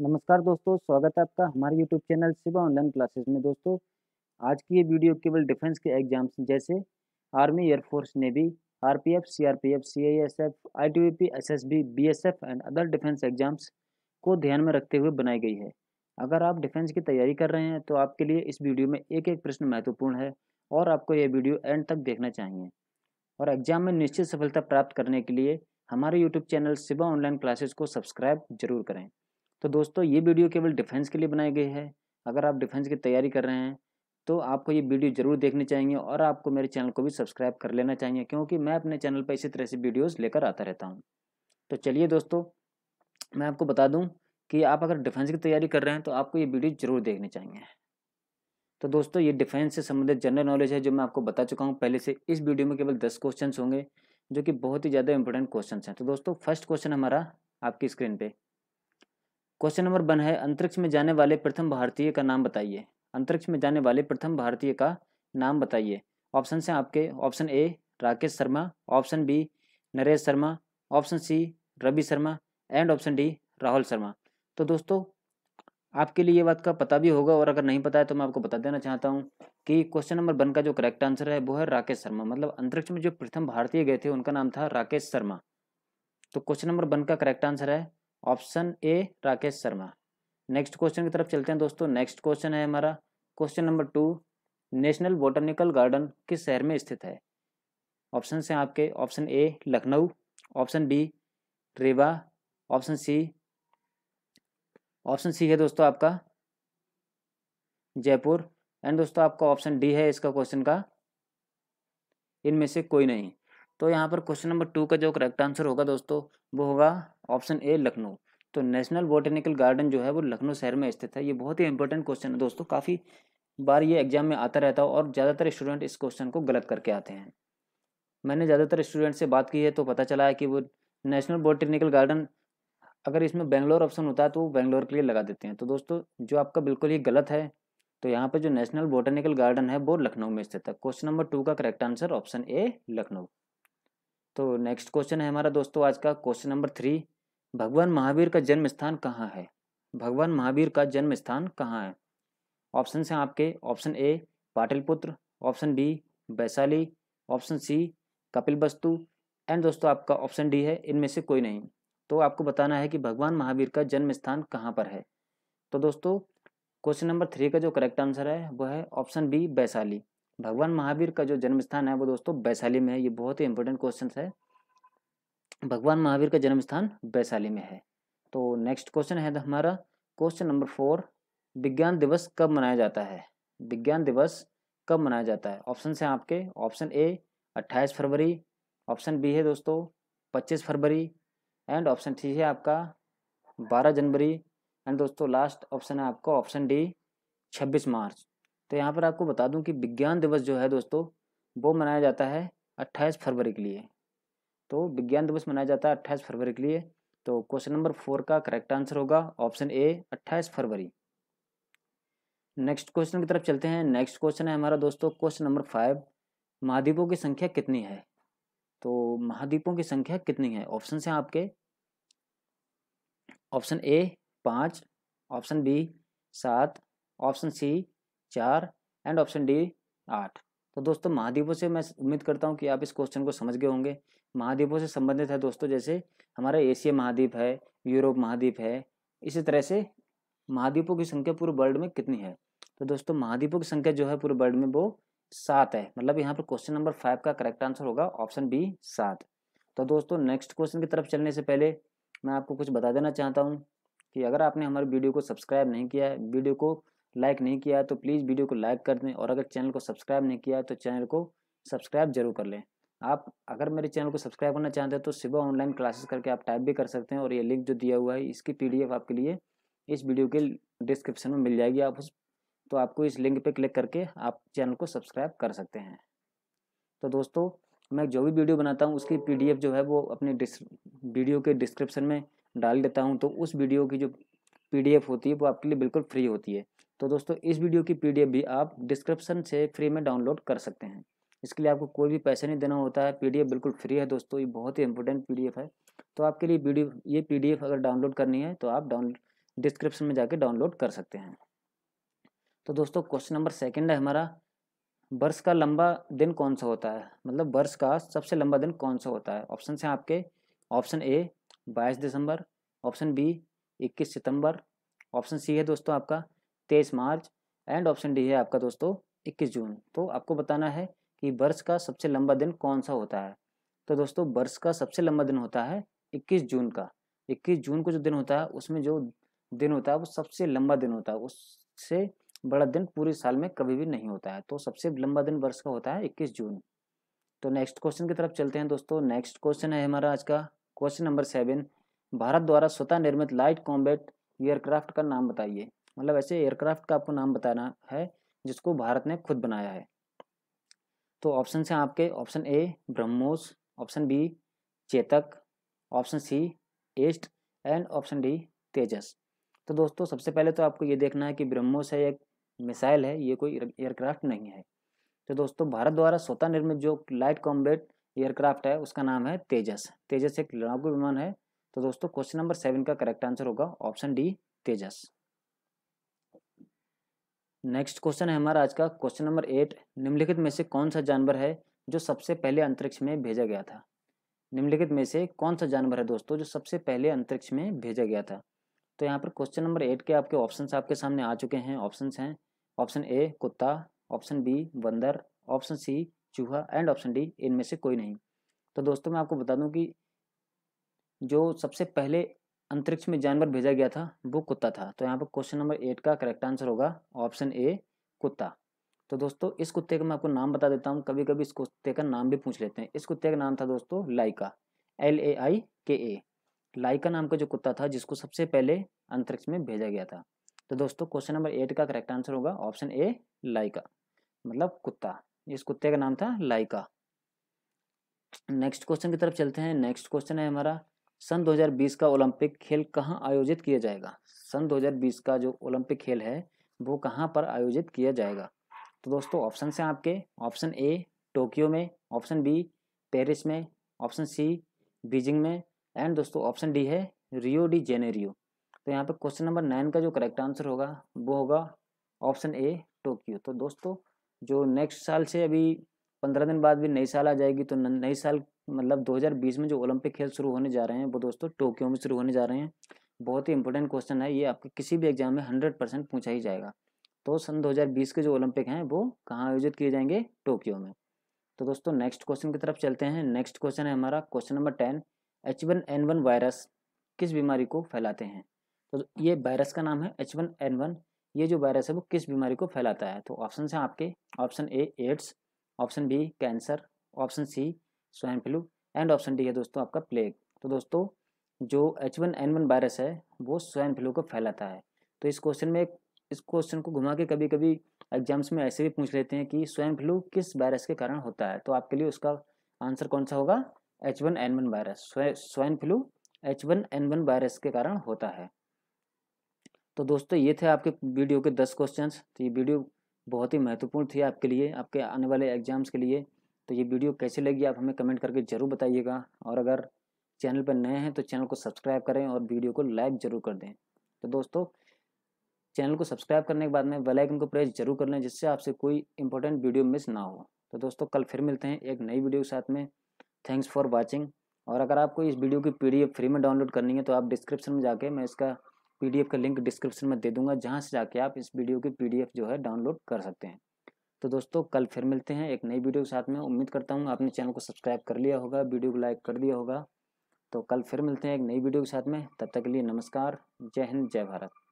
नमस्कार दोस्तों स्वागत है आपका हमारे YouTube channel Shiva online classes में दोस्तों आज की ये वीडियो केवल डिफेंस के एग्जाम्स जैसे army air force navy RPF CRPF CISF ITBP SSB BSF and other defence exams को ध्यान में रखते हुए बनाई गई है अगर आप डिफेंस की तैयारी कर रहे हैं तो आपके लिए इस वीडियो में एक एक प्रश्न महत्वपूर्ण है और आपको यह वीडियो एंड तक देखना चाहिए और एग्जाम में निश्चित सफलता प्राप्त करने के लिए हमारे YouTube channel Shiva online classes को सब्सक्राइब जरूर करें तो दोस्तों ये वीडियो केवल डिफेंस के लिए बनाई गई है अगर आप डिफेंस की तैयारी कर रहे हैं तो आपको ये वीडियो जरूर देखनी चाहिए और आपको मेरे चैनल को भी सब्सक्राइब कर लेना चाहिए क्योंकि मैं अपने चैनल पर इसी तरह से वीडियोज़ लेकर आता रहता हूँ तो चलिए दोस्तों मैं आपको बता दूँ कि आप अगर डिफेंस की तैयारी कर रहे हैं तो आपको ये वीडियो जरूर देखनी चाहिए तो दोस्तों ये डिफेंस से संबंधित जनरल नॉलेज है जो मैं आपको बता चुका हूँ पहले से इस वीडियो में केवल दस क्वेश्चन होंगे जो कि बहुत ही ज़्यादा इंपॉर्टेंट क्वेश्चन हैं तो दोस्तों फर्स्ट क्वेश्चन हमारा आपकी स्क्रीन पर क्वेश्चन नंबर वन है अंतरिक्ष में जाने वाले प्रथम भारतीय का नाम बताइए अंतरिक्ष में जाने वाले प्रथम भारतीय का नाम बताइए ऑप्शन हैं आपके option A Rakesh Sharma option B Naresh Sharma option C Ravi Sharma and option D Rahul Sharma तो दोस्तों आपके लिए ये बात का पता भी होगा और अगर नहीं पता है तो मैं आपको बता देना चाहता हूँ कि क्वेश्चन नंबर वन का जो करेक्ट आंसर है वो है राकेश शर्मा मतलब अंतरिक्ष में जो प्रथम भारतीय गए थे उनका नाम था राकेश शर्मा तो क्वेश्चन नंबर वन का करेक्ट आंसर है option A Rakesh Sharma next question की तरफ चलते हैं दोस्तों नेक्स्ट क्वेश्चन है हमारा question number two national botanical garden किस शहर में स्थित है ऑप्शन हैं आपके option A Lucknow option B Rewa option C option C है दोस्तों आपका जयपुर एंड दोस्तों आपका ऑप्शन डी है इसका क्वेश्चन का इनमें से कोई नहीं तो यहाँ पर क्वेश्चन नंबर टू का जो करेक्ट आंसर होगा दोस्तों वो होगा ऑप्शन ए लखनऊ तो नेशनल बोटेनिकल गार्डन जो है वो लखनऊ शहर में स्थित है ये बहुत ही इंपॉर्टेंट क्वेश्चन है दोस्तों काफ़ी बार ये एग्जाम में आता रहता है और ज़्यादातर स्टूडेंट इस क्वेश्चन को गलत करके आते हैं मैंने ज़्यादातर स्टूडेंट से बात की है तो पता चला है कि वो नेशनल बोटेनिकल गार्डन अगर इसमें बेंगलोर ऑप्शन होता है तो वो बेंगलोर के लिए लगा देते हैं तो दोस्तों जो आपका बिल्कुल ही गलत है तो यहाँ पर जो नेशनल बोटेनिकल गार्डन है वो लखनऊ में स्थित है क्वेश्चन नंबर टू का correct answer option A Lucknow तो नेक्स्ट क्वेश्चन है हमारा दोस्तों आज का क्वेश्चन नंबर थ्री भगवान महावीर का जन्म स्थान कहाँ है भगवान महावीर का जन्म स्थान कहाँ है ऑप्शन हैं आपके option A Pataliputra option B Vaishali option C Kapilvastu and दोस्तों आपका ऑप्शन डी है इनमें से कोई नहीं तो आपको बताना है कि भगवान महावीर का जन्म स्थान कहाँ पर है तो दोस्तों क्वेश्चन नंबर थ्री का जो करेक्ट आंसर है वो है ऑप्शन बी वैशाली भगवान महावीर का जो जन्म स्थान है वो दोस्तों वैशाली में है ये बहुत ही इंपॉर्टेंट क्वेश्चन है भगवान महावीर का जन्म स्थान वैशाली में है तो नेक्स्ट क्वेश्चन है हमारा क्वेश्चन नंबर फोर विज्ञान दिवस कब मनाया जाता है विज्ञान दिवस कब मनाया जाता है ऑप्शन है आपके ऑप्शन ए अट्ठाईस फरवरी ऑप्शन बी है दोस्तों पच्चीस फरवरी एंड ऑप्शन सी है आपका बारह जनवरी एंड दोस्तों लास्ट ऑप्शन है आपका ऑप्शन डी छब्बीस मार्च तो यहाँ पर आपको बता दूँ कि विज्ञान दिवस जो है दोस्तों वो मनाया जाता है अट्ठाईस फरवरी के लिए तो विज्ञान दिवस मनाया जाता है अट्ठाईस फरवरी के लिए तो क्वेश्चन नंबर फोर का करेक्ट आंसर होगा ऑप्शन ए अट्ठाईस फरवरी नेक्स्ट क्वेश्चन की तरफ चलते हैं नेक्स्ट क्वेश्चन है हमारा दोस्तों क्वेश्चन नंबर फाइव महाद्वीपों की संख्या कितनी है तो महाद्वीपों की संख्या कितनी है ऑप्शन हैं आपके ऑप्शन ए पाँच ऑप्शन बी सात ऑप्शन सी चार एंड ऑप्शन डी आठ तो दोस्तों महाद्वीपों से मैं उम्मीद करता हूँ कि आप इस क्वेश्चन को समझ गए होंगे महाद्वीपों से संबंधित है दोस्तों जैसे हमारा एशिया महाद्वीप है यूरोप महाद्वीप है इसी तरह से महाद्वीपों की संख्या पूरे वर्ल्ड में कितनी है तो दोस्तों महाद्वीपों की संख्या जो है पूरे वर्ल्ड में वो सात है मतलब यहाँ पर क्वेश्चन नंबर फाइव का करेक्ट आंसर होगा ऑप्शन बी सात तो दोस्तों नेक्स्ट क्वेश्चन की तरफ चलने से पहले मैं आपको कुछ बता देना चाहता हूँ कि अगर आपने हमारे वीडियो को सब्सक्राइब नहीं किया है वीडियो को लाइक नहीं किया तो प्लीज़ वीडियो को लाइक कर दें और अगर चैनल को सब्सक्राइब नहीं किया तो चैनल को सब्सक्राइब जरूर कर लें आप अगर मेरे चैनल को सब्सक्राइब करना चाहते हैं तो सुबह ऑनलाइन क्लासेस करके आप टाइप भी कर सकते हैं और ये लिंक जो दिया हुआ है इसकी पीडीएफ आपके लिए इस वीडियो के डिस्क्रिप्शन में मिल जाएगी आप उस तो आपको इस लिंक पर क्लिक करके आप चैनल को सब्सक्राइब कर सकते हैं तो दोस्तों मैं जो भी वीडियो बनाता हूँ उसकी पी जो है वो अपने वीडियो के डिस्क्रिप्शन में डाल देता हूँ तो उस वीडियो की जो पी होती है वो आपके लिए बिल्कुल फ्री होती है तो दोस्तों इस वीडियो की पी भी आप डिस्क्रिप्शन से फ्री में डाउनलोड कर सकते हैं इसके लिए आपको कोई भी पैसे नहीं देना होता है पीडीएफ बिल्कुल फ्री है दोस्तों ये बहुत ही इंपॉर्टेंट पीडीएफ है तो आपके लिए वीडियो ये पीडीएफ अगर डाउनलोड करनी है तो आप डाउन डिस्क्रिप्शन में जाके डाउनलोड कर सकते हैं तो दोस्तों क्वेश्चन नंबर सेकंड है हमारा वर्ष का लंबा दिन कौन सा होता है मतलब वर्ष का सबसे लंबा दिन कौन सा होता है ऑप्शन हैं आपके ऑप्शन ए बाईस दिसंबर ऑप्शन बी इक्कीस सितंबर ऑप्शन सी है दोस्तों आपका तेईस मार्च एंड ऑप्शन डी है आपका दोस्तों इक्कीस जून तो आपको बताना है कि वर्ष का सबसे लंबा दिन कौन सा होता है तो दोस्तों वर्ष का सबसे लंबा दिन होता है इक्कीस जून का इक्कीस जून को जो दिन होता है उसमें जो दिन होता है वो सबसे लंबा दिन होता है उससे बड़ा दिन पूरे साल में कभी भी नहीं होता है तो सबसे लंबा दिन वर्ष का होता है इक्कीस जून तो नेक्स्ट क्वेश्चन की तरफ चलते हैं दोस्तों नेक्स्ट क्वेश्चन है हमारा आज का क्वेश्चन नंबर सेवन भारत द्वारा स्वतः निर्मित लाइट कॉम्बैट एयरक्राफ्ट का नाम बताइए मतलब ऐसे एयरक्राफ्ट का आपको नाम बताना है जिसको भारत ने खुद बनाया है तो ऑप्शन से आपके option A BrahMos option B Chetak option C एस्ट एंड ऑप्शन डी तेजस तो दोस्तों सबसे पहले तो आपको ये देखना है कि ब्रह्मोस है एक मिसाइल है ये कोई एयरक्राफ्ट नहीं है तो दोस्तों भारत द्वारा स्वतः निर्मित जो लाइट कॉम्बेट एयरक्राफ्ट है उसका नाम है तेजस तेजस एक लड़ाकू विमान है तो दोस्तों क्वेश्चन नंबर सेवन का करेक्ट आंसर होगा option D Tejas next question है हमारा आज का क्वेश्चन नंबर एट निम्नलिखित में से कौन सा जानवर है जो सबसे पहले अंतरिक्ष में भेजा गया था निम्नलिखित में से कौन सा जानवर है दोस्तों जो सबसे पहले अंतरिक्ष में भेजा गया था तो यहाँ पर क्वेश्चन नंबर एट के आपके ऑप्शन आपके सामने आ चुके हैं ऑप्शन हैं ऑप्शन ए कुत्ता ऑप्शन बी बंदर ऑप्शन सी चूहा एंड ऑप्शन डी इनमें से कोई नहीं तो दोस्तों मैं आपको बता दूं कि जो सबसे पहले अंतरिक्ष में जानवर भेजा गया था वो कुत्ता था तो यहाँ पर क्वेश्चन नंबर एट का करेक्ट आंसर होगा ऑप्शन ए कुत्ता तो दोस्तों इस कुत्ते का मैं आपको नाम बता देता हूँ कभी कभी इस कुत्ते का नाम भी पूछ लेते हैं इस कुत्ते का नाम था दोस्तों लाइका एल ए आई के ए लाइका नाम का जो कुत्ता था जिसको सबसे पहले अंतरिक्ष में भेजा गया था तो दोस्तों क्वेश्चन नंबर एट का करेक्ट आंसर होगा ऑप्शन ए लाइका मतलब कुत्ता इस कुत्ते का नाम था लाइका नेक्स्ट क्वेश्चन की तरफ चलते हैं नेक्स्ट क्वेश्चन है हमारा सन 2020 का ओलंपिक खेल कहाँ आयोजित किया जाएगा सन 2020 का जो ओलंपिक खेल है वो कहाँ पर आयोजित किया जाएगा तो दोस्तों ऑप्शन हैं आपके ऑप्शन ए टोक्यो में ऑप्शन बी पेरिस में ऑप्शन सी बीजिंग में एंड दोस्तों ऑप्शन डी है रियो डी जेनेरियो तो यहाँ पे क्वेश्चन नंबर नाइन का जो करेक्ट आंसर होगा वो होगा ऑप्शन ए टोक्यो तो दोस्तों जो नेक्स्ट साल से अभी पंद्रह दिन बाद भी नई साल आ जाएगी तो नई साल मतलब 2020 में जो ओलंपिक खेल शुरू होने जा रहे हैं वो दोस्तों टोक्यो में शुरू होने जा रहे हैं बहुत ही इंपॉर्टेंट क्वेश्चन है ये आपके किसी भी एग्जाम में हंड्रेड परसेंट पूछा ही जाएगा तो सन दो के जो ओलंपिक हैं वो कहाँ आयोजित किए जाएंगे टोक्यो में तो दोस्तों नेक्स्ट क्वेश्चन की तरफ चलते हैं नेक्स्ट क्वेश्चन है हमारा question number ten H one N one virus किस बीमारी को फैलाते हैं तो ये वायरस का नाम है एच वन एन वन ये जो वायरस है वो किस बीमारी को फैलाता है तो ऑप्शन हैं आपके option A AIDS option B cancer option C swine flu and option D है दोस्तों आपका प्लेग तो दोस्तों जो H one N one virus है वो स्वाइन फ्लू को फैलाता है तो इस क्वेश्चन में इस क्वेश्चन को घुमा के कभी कभी एग्जाम्स में ऐसे भी पूछ लेते हैं कि स्वाइन फ्लू किस वायरस के कारण होता है तो आपके लिए उसका आंसर कौन सा होगा H one N one virus swine flu H one N one virus के कारण होता है तो दोस्तों ये थे आपके वीडियो के दस क्वेश्चन तो ये वीडियो बहुत ही महत्वपूर्ण थी आपके लिए आपके आने वाले एग्जाम्स के लिए तो ये वीडियो कैसी लगी आप हमें कमेंट करके ज़रूर बताइएगा और अगर चैनल पर नए हैं तो चैनल को सब्सक्राइब करें और वीडियो को लाइक ज़रूर कर दें तो दोस्तों चैनल को सब्सक्राइब करने के बाद में बेल आइकन को प्रेस जरूर कर लें जिससे आपसे कोई इंपॉर्टेंट वीडियो मिस ना हो तो दोस्तों कल फिर मिलते हैं एक नई वीडियो के साथ में थैंक्स फॉर वॉचिंग और अगर आपको इस वीडियो की पी फ्री में डाउनलोड करनी है तो आप डिस्क्रिप्शन में जाके मैं इसका पीडीएफ का लिंक डिस्क्रिप्शन में दे दूंगा जहाँ से जाके आप इस वीडियो की पीडीएफ जो है डाउनलोड कर सकते हैं तो दोस्तों कल फिर मिलते हैं एक नई वीडियो के साथ में उम्मीद करता हूँ आपने चैनल को सब्सक्राइब कर लिया होगा वीडियो को लाइक कर दिया होगा तो कल फिर मिलते हैं एक नई वीडियो के साथ में तब तक के लिए नमस्कार जय हिंद जय भारत